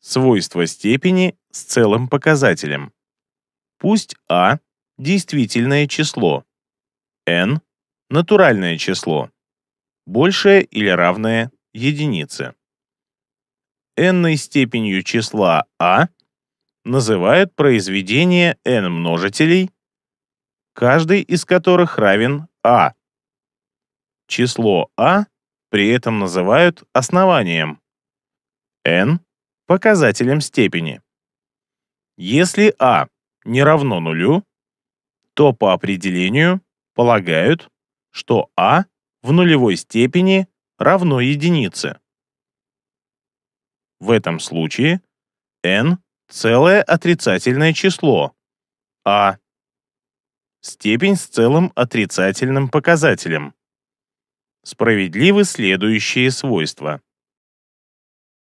Свойство степени с целым показателем. Пусть А – действительное число, n – натуральное число, большее или равное единице. n степенью числа А называют произведение n множителей, каждый из которых равен А. Число А при этом называют основанием. n показателем степени. Если А не равно нулю, то по определению полагают, что А в нулевой степени равно единице. В этом случае n – целое отрицательное число, а – степень с целым отрицательным показателем. Справедливы следующие свойства.